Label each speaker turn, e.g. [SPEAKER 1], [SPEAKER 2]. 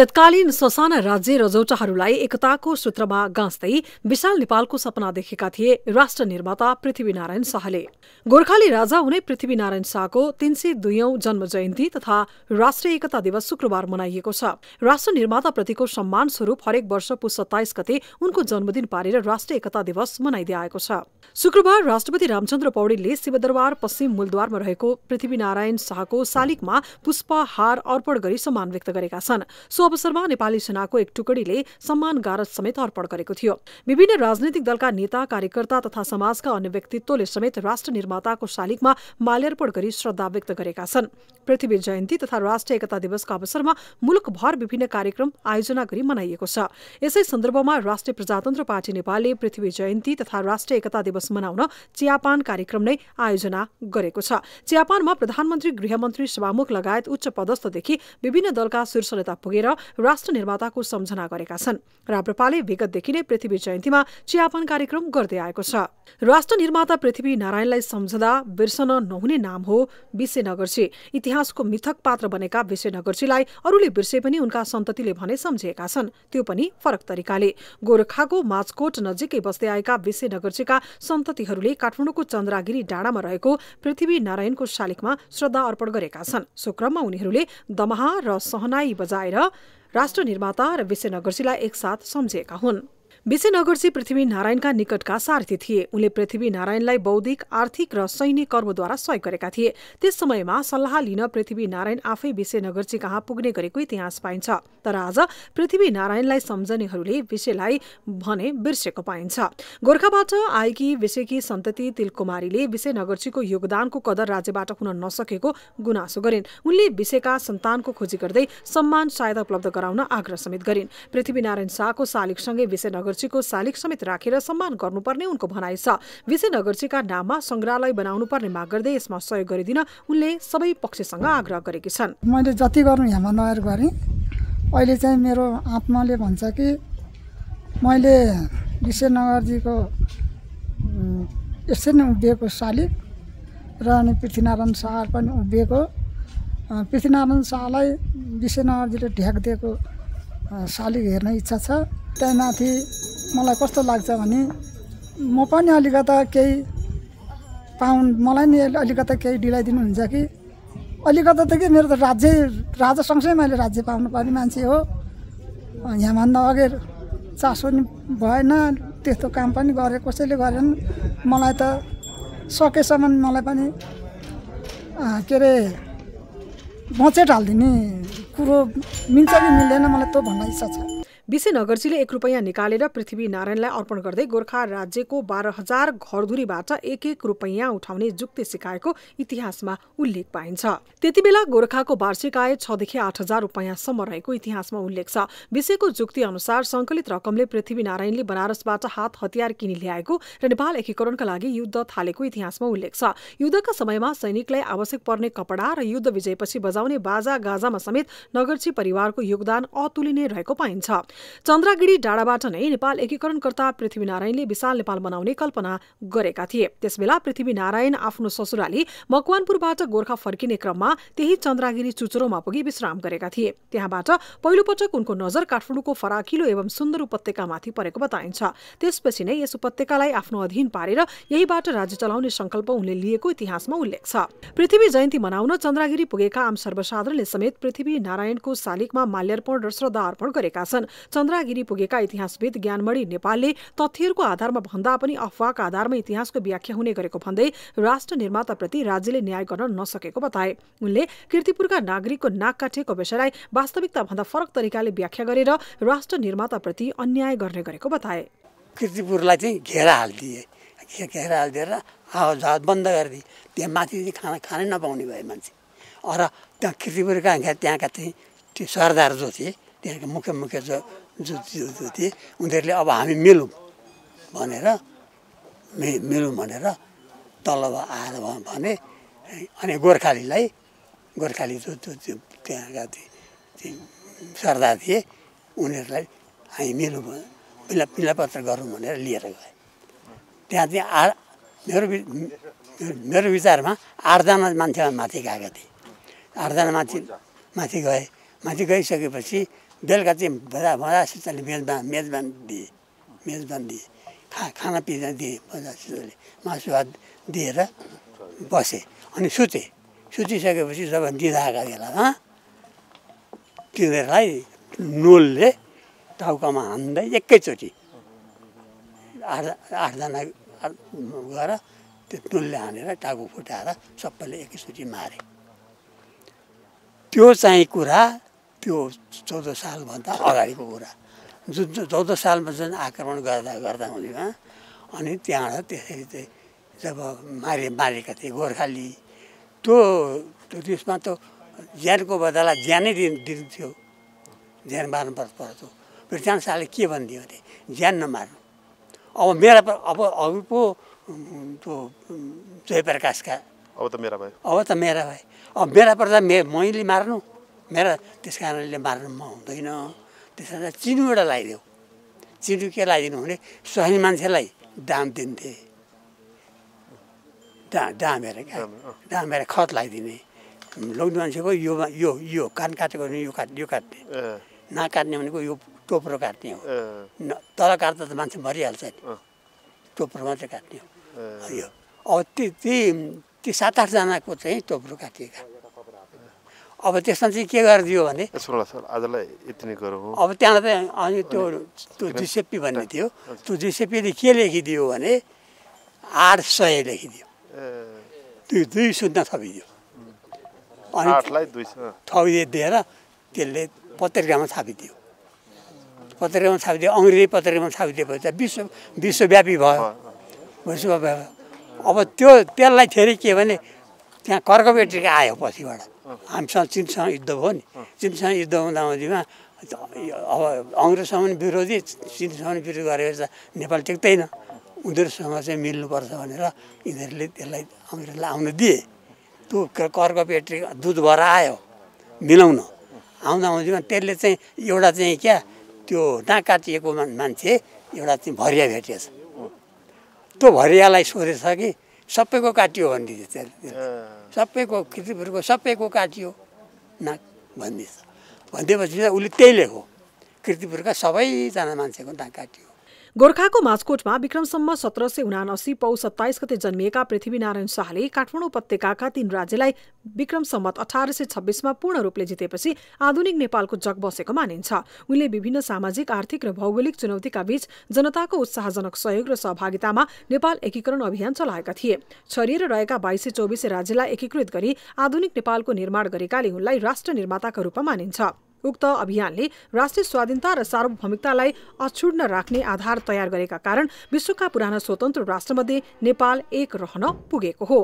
[SPEAKER 1] तत्कालीन ससाना राज्य रजौटाहरूलाई एकताको सूत्रमा गाँच्दै विशाल नेपालको सपना देखेका थिए राष्ट्र निर्माता पृथ्वीनारायण शाहले गोर्खाली राजा हुने पृथ्वीनारायण शाहको तीन सय दुईौं जन्म जयन्ती तथा राष्ट्रिय एकता दिवस शुक्रबार मनाइएको छ राष्ट्र निर्माता प्रतिको सम्मान स्वरूप हरेक वर्ष पुस सत्ताइस गते उनको जन्मदिन पारेर राष्ट्रिय एकता दिवस मनाइदिए आएको छ शुक्रबार राष्ट्रपति रामचन्द्र पौडेलले शिवदरबार पश्चिम मूलद्वारमा रहेको पृथ्वीनारायण शाहको शालिगमा पुष्पहार अर्पण गरी सम्मान व्यक्त गरेका छन् अवसरमा नेपाली सेनाको एक टुकडीले सम्मान गारज समेत अर्पण गरेको थियो विभिन्न राजनैतिक दलका नेता कार्यकर्ता तथा समाजका अन्य व्यक्तित्वले समेत राष्ट्र निर्माताको शालिगमा माल्यार्पण गरी श्रद्धा व्यक्त गरेका छन् पृथ्वी जयन्ती तथा राष्ट्रिय एकता दिवसका अवसरमा मुलुकभर विभिन्न कार्यक्रम आयोजना गरी मनाइएको छ यसै सन्दर्भमा राष्ट्रिय प्रजातन्त्र पार्टी नेपालले पृथ्वी जयन्ती तथा राष्ट्रिय एकता दिवस मनाउन चियापान कार्यक्रम नै आयोजना गरेको छ चियापानमा प्रधानमन्त्री गृहमन्त्री सभामुख लगायत उच्च पदस्थदेखि विभिन्न दलका शीर्ष नेता पुगेर राष्ट्र निर्माताको सम्झना गरेका छन् राप्रपाले विगतदेखि नै पृथ्वी जयन्तीमा चियापन कार्यक्रम गर्दै आएको छ राष्ट्र निर्माता पृथ्वी नारायणलाई सम्झदा बिर्सन नहुने नाम हो विषयनगरजी इतिहासको मिथक पात्र बनेका विषयनगरजीलाई अरूले बिर्से पनि उनका सन्ततिले भने सम्झिएका छन् त्यो पनि फरक तरिकाले गोरखाको माझकोट नजिकै बस्दै आएका विषयनगरजीका सन्ततिहरूले काठमाडौँको चन्द्रागिरी डाँडामा रहेको पृथ्वी नारायणको शालिकमा श्रद्धा अर्पण गरेका छन् सो क्रममा उनीहरूले दमाहा र सहनाई बजाएर राष्ट्र निर्माता र नगर्सीलाई एकसाथ सम्झिएका हुन् विजयनगर चाहिँ पृथ्वी नारायणका निकटका सारथी थिए उनले पृथ्वी नारायणलाई बौद्धिक आर्थिक र सैन्य कर्मद्वारा सहयोग गरेका थिए त्यस समयमा सल्लाह लिन पृथ्वी नारायण आफै विषयनगरजी कहाँ पुग्ने गरेको इतिहास पाइन्छ तर आज पृथ्वी नारायणलाई सम्झनेहरूले विषयलाई भने बिर्सेको पाइन्छ गोर्खाबाट आएकी विषयकी सन्तति तिलकुमारीले विषयनगरजीको योगदानको कदर राज्यबाट हुन नसकेको गुनासो गरिन् उनले विषयका सन्तानको खोजी गर्दै सम्मान सहायता उपलब्ध गराउन आग्रह समेत गरिन् पृथ्वी नारायण शाहको शालिकसँगै विषयनगर विजयनगरजीको शालिक समेत राखेर सम्मान गर्नुपर्ने उनको भनाइ छ नगरजीका नाममा सङ्ग्रहालय पर्ने माग गर्दै यसमा सहयोग गरिदिन उनले सबै पक्षसँग आग्रह गरेकी छन् मैले जति गर्नु हेमा नयर गरेँ अहिले चाहिँ मेरो आत्माले भन्छ कि मैले विषयनगरजीको यसरी नै उभिएको शालिक र अनि पृथ्वीनारायण शाह पनि उभिएको पृथ्वीनारायण शाहलाई विषयनगरजीले ढ्याक दिएको शालिक हेर्ने इच्छा छ त्यहाँमाथि मलाई कस्तो लाग्छ भने म पनि अलिकता केही पाउन मलाई नि अलिकता केही ढिलाइ हुन्छ कि अलिकता त के मेरो त राज्य राजा सँगसँगै मैले राज्य पाउनुपर्ने मान्छे हो यहाँभन्दा अघि चासो पनि भएन त्यस्तो काम पनि गरे कसैले गरेन मलाई त सकेसम्म मलाई पनि के अरे बचेट हालिदिने कुरो मिल्छ कि मिल्दैन मलाई त्यो भन्न इच्छा छ विषय नगर्जीले एक रुपियाँ निकालेर पृथ्वी नारायणलाई अर्पण गर्दै गोर्खा राज्यको बाह्र हजार घरधुरीबाट एक एक रुपैयाँ उठाउने जुक्ति सिकाएको इतिहासमा उल्लेख पाइन्छ त्यति बेला गोर्खाको वार्षिक आय छदेखि आठ हजार रुपियाँसम्म रहेको इतिहासमा उल्लेख छ विषयको जुक्ति अनुसार संकलित रकमले पृथ्वी नारायणले बनारसबाट हात हतियार किनि ल्याएको र नेपाल एकीकरणका लागि युद्ध थालेको इतिहासमा उल्लेख छ युद्धका समयमा सैनिकलाई आवश्यक पर्ने कपडा र युद्ध विजयपछि बजाउने बाजा गाजामा समेत नगर्ची परिवारको योगदान अतुलनीय रहेको पाइन्छ चन्द्रागिरी डाँडाबाट नै नेपाल एकीकरणकर्ता पृथ्वीनारायणले विशाल नेपाल बनाउने कल्पना गरेका थिए त्यसबेला पृथ्वीनारायण आफ्नो ससुराली मकवानपुरबाट गोर्खा फर्किने क्रममा त्यही चन्द्रागिरी चुचुरोमा पुगी विश्राम गरेका थिए त्यहाँबाट पहिलोपटक उनको नजर काठमाडौँको फराकिलो एवं सुन्दर उपत्यकामाथि परेको बताइन्छ त्यसपछि नै यस उपत्यकालाई आफ्नो अधीन पारेर यहीबाट राज्य चलाउने संकल्प उनले लिएको इतिहासमा उल्लेख छ पृथ्वी जयन्ती मनाउन चन्द्रागिरी पुगेका आम सर्वसाधारणले समेत पृथ्वी नारायणको शालिगमा माल्यार्पण र श्रद्धा अर्पण गरेका छन् चन्द्रागिरी पुगेका इतिहासविद ज्ञानमणि नेपालले तथ्यहरूको आधारमा भन्दा पनि अफवाहका आधारमा इतिहासको व्याख्या हुने गरेको भन्दै राष्ट्र निर्माताप्रति राज्यले न्याय गर्न नसकेको बताए उनले किर्तिपुरका नागरिकको नाक काटिएको विषयलाई वास्तविकताभन्दा फरक तरिकाले व्याख्या गरेर राष्ट्र निर्माताप्रति अन्याय गर्ने गरेको बताए किर्तिपुरलाई चाहिँ घेरा हालिदिए घेरा हालिदिएर आवाज बन्द गरिदिए त्यहाँ माथि खाना
[SPEAKER 2] खानै नपाउने भए मान्छे र त्यहाँ किर्तिपुरका त्यहाँका चाहिँ सरदार जो थिए त्यहाँको मुख्य मुख्य जो जो थिए उनीहरूले अब हामी मिलौँ भनेर मे मिलौँ भनेर तल आएर भने अनि गोर्खालीलाई गोर्खाली जो जो त्यहाँका सरदार थिए उनीहरूलाई हामी मिलौँ पिला पिलापत्र गरौँ भनेर लिएर गएँ त्यहाँ चाहिँ आ मेरो मेरो विचारमा आठजना मान्छे माथि गएका थिए आठजना माथि माथि गए माथि गइसकेपछि बेलुका चाहिँ भजा भजा सिस्टरले मेजबान मेजबान दिए मेजबान दिए खा खानापिना दिए भजा मासु भात दिएर बसेँ अनि सुतेँ सुतिसकेपछि जब निधाएका बेलामा तिनीहरूलाई नोलले टाउकामा हान्दै एकैचोटि आठ आठजना गएर त्यो नोलले हानेर टाउको फुटाएर सबैले एकैचोटि मारे त्यो चाहिँ कुरा त्यो चौध सालभन्दा अगाडिको कुरा जुन चाहिँ चौध सालमा जुन आक्रमण गर्दा गर्दा हुँदैमा अनि त्यहाँबाट त्यसरी चाहिँ जब मारे मारेका थिए गोर्खाली त्यो त्यो त्यसमा त ज्यानको बदला ज्यानै दिन दिन्थ्यो ज्यान मार्नु पर्छ पर्थ्यो ब्रिटिस शाहले के भनिदियो भने ज्यान नमार्नु अब मेरा अब अरू पो त्यो जयप्रकाशका अब त मेरा भयो अब त मेरा भयो अब मेरा पर्दा मे मैले मार्नु मेरा त्यस कारणले मार्नु म हुँदैन त्यस कारण चिनु एउटा लगाइदेऊ चिनु के लगाइदिनु भने सही मान्छेलाई दाम दिन्थे दा दामेर क्या दामेर खत लगाइदिने लग्ने मान्छेको यो यो यो कान काटेको भने यो काट यो काट्ने नाक काट्ने भनेको यो टोप्रो काट्ने हो न तल काट्दा त मान्छे मरिहाल्छ नि टोप्रो मात्रै काट्ने हो यो अब त्यो त्यही त्यो सात आठजनाको चाहिँ टोप्रो काटिएका अब त्यसमा चाहिँ के गरिदियो भने आजलाई अब त्यहाँ चाहिँ अनि त्यो त्यो जिसेपी भन्ने थियो त्यो जिसेपीले के लेखिदियो भने आठ सय लेखिदियो दुई दुई सुत्न थपिदियो अनि थपिदिए दिएर त्यसले पत्रिकामा छापिदियो पत्रिकामा छापिदियो अङ्ग्रेजी पत्रिकामा छापिदिएपछि त विश्व विश्वव्यापी भयो विश्वव्यापी अब त्यो त्यसलाई फेरि के भने त्यहाँ कर्कबेट्री आयो पछिबाट हामीसँग चिनसँग युद्ध भयो नि चिनसँग युद्ध हुँदा हुँदैमा अब अङ्ग्रेजसँग पनि विरोधी चिनसँग पनि विरोध गरेर त नेपाल टेक्दैन उनीहरूसँग चाहिँ मिल्नुपर्छ भनेर यिनीहरूले त्यसलाई अङ्ग्रेजलाई आउन दिए त्यो कर्को पेट्री दुध भएर आयो मिलाउन आउँदा आउँदैमा त्यसले चाहिँ एउटा चाहिँ क्या त्यो काटिएको मान्छे एउटा चाहिँ भरिया भेटिएछ त्यो भरियालाई सोधेछ कि सबैको काटियो भनिदिन्छ
[SPEAKER 1] सबैको कृतिपुरको सबैको काटियो
[SPEAKER 2] नाक भनिदिन्छ भनिदिएपछि उसले त्यही लेखो कृतिपुरका सबैजना मान्छेको नाक काटियो
[SPEAKER 1] गोर्खाको माझकोटमा विक्रमसम्म सत्र सय उनासी पौ सत्ताइस गते जन्मिएका पृथ्वीनारायण शाहले काठमाडौँ उपत्यकाका तीन राज्यलाई विक्रम अठार सय छब्बिसमा पूर्ण रूपले जितेपछि आधुनिक नेपालको जग बसेको मानिन्छ उनले विभिन्न सामाजिक आर्थिक र भौगोलिक चुनौतीका बीच जनताको उत्साहजनक सहयोग र सहभागितामा नेपाल एकीकरण अभियान चलाएका थिए छरिएर रहेका बाइसे चौबिसै राज्यलाई एकीकृत गरी आधुनिक नेपालको निर्माण गरेकाले उनलाई राष्ट्र निर्माताको रूपमा मानिन्छ उक्त अभियानले राष्ट्रिय स्वाधीनता र सार्वभौमिकतालाई अछुड्न राख्ने आधार तयार गरेका कारण विश्वका पुराना स्वतन्त्र राष्ट्रमध्ये नेपाल एक रहन पुगेको हो